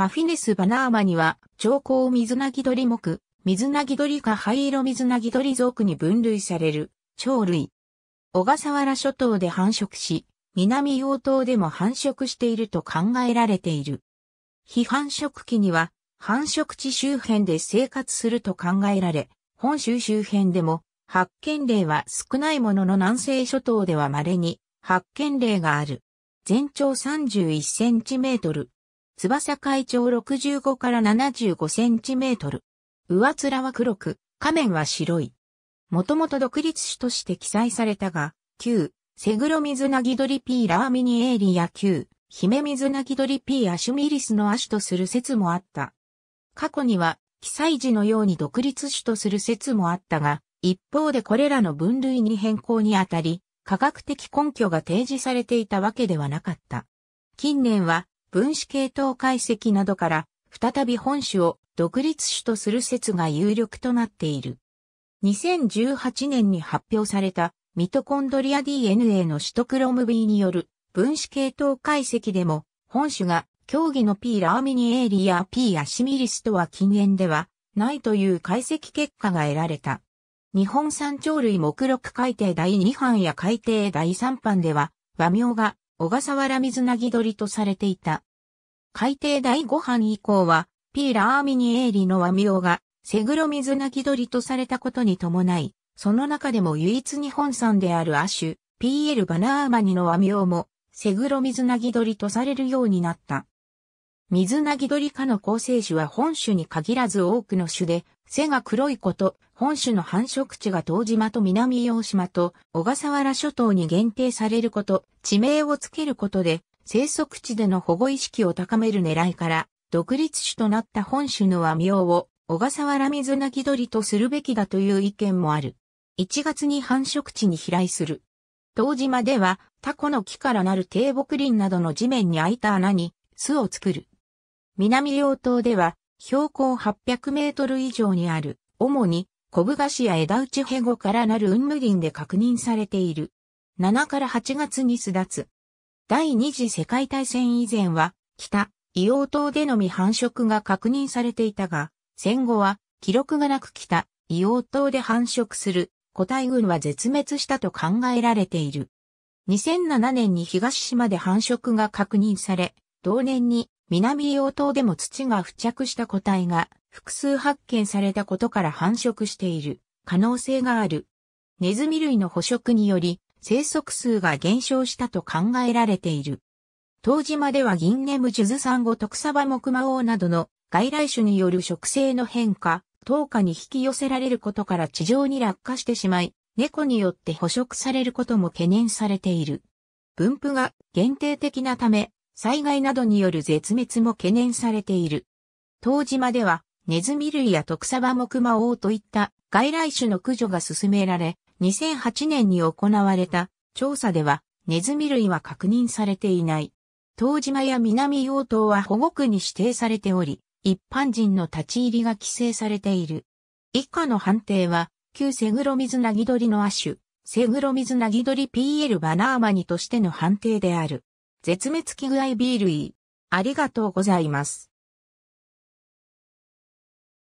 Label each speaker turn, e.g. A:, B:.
A: パフィネス・バナーマには、長江水なぎ鳥目、水なぎ鳥か灰色水なぎ鳥属に分類される、鳥類。小笠原諸島で繁殖し、南洋島でも繁殖していると考えられている。非繁殖期には、繁殖地周辺で生活すると考えられ、本州周辺でも発見例は少ないものの南西諸島では稀に発見例がある。全長31センチメートル、翼海長65から75センチメートル。上面は黒く、仮面は白い。もともと独立種として記載されたが、旧、セグロミズナギドリピーラーミニエーリや旧、ヒメミズナギドリピーアシュミリスの亜種とする説もあった。過去には、記載時のように独立種とする説もあったが、一方でこれらの分類に変更にあたり、科学的根拠が提示されていたわけではなかった。近年は、分子系統解析などから、再び本種を独立種とする説が有力となっている。2018年に発表されたミトコンドリア DNA のシトクロム B による分子系統解析でも本種が競技の P ラーミニエーリや P アシミリスとは禁煙ではないという解析結果が得られた。日本産鳥類目録改定第2版や改定第3版では和名が小笠原水なぎ鳥とされていた。海底第5版以降は、ピーラーミニエーリの和名が、セグロ水なぎ鳥とされたことに伴い、その中でも唯一日本産である亜種、ピーエルバナーマニの和名も、セグロ水なぎ鳥とされるようになった。水なぎ鳥科の構成種は本種に限らず多くの種で、背が黒いこと、本種の繁殖地が東島と南洋島と小笠原諸島に限定されること、地名をつけることで、生息地での保護意識を高める狙いから、独立種となった本種の和名を小笠原水なぎ鳥とするべきだという意見もある。1月に繁殖地に飛来する。東島では、タコの木からなる低木林などの地面に開いた穴に巣を作る。南両島では、標高800メートル以上にある、主に、コブガシや枝内ヘゴからなる雲霧林で確認されている。7から8月に巣立つ。第二次世界大戦以前は、北、硫黄島でのみ繁殖が確認されていたが、戦後は、記録がなく北、硫黄島で繁殖する、個体群は絶滅したと考えられている。2007年に東島で繁殖が確認され、同年に南洋島でも土が付着した個体が複数発見されたことから繁殖している可能性がある。ネズミ類の捕食により生息数が減少したと考えられている。東島ではギンネムジュズサンゴトクサバモクマオウなどの外来種による植生の変化、等価に引き寄せられることから地上に落下してしまい、猫によって捕食されることも懸念されている。分布が限定的なため、災害などによる絶滅も懸念されている。当島では、ネズミ類やトクサバモクマオといった外来種の駆除が進められ、2008年に行われた調査では、ネズミ類は確認されていない。東島や南洋島は保護区に指定されており、一般人の立ち入りが規制されている。以下の判定は、旧セグロミズナギドリの亜種、セグロミズナギドリ PL バナーマニとしての判定である。絶滅危惧愛 B 類。ありがとうございます。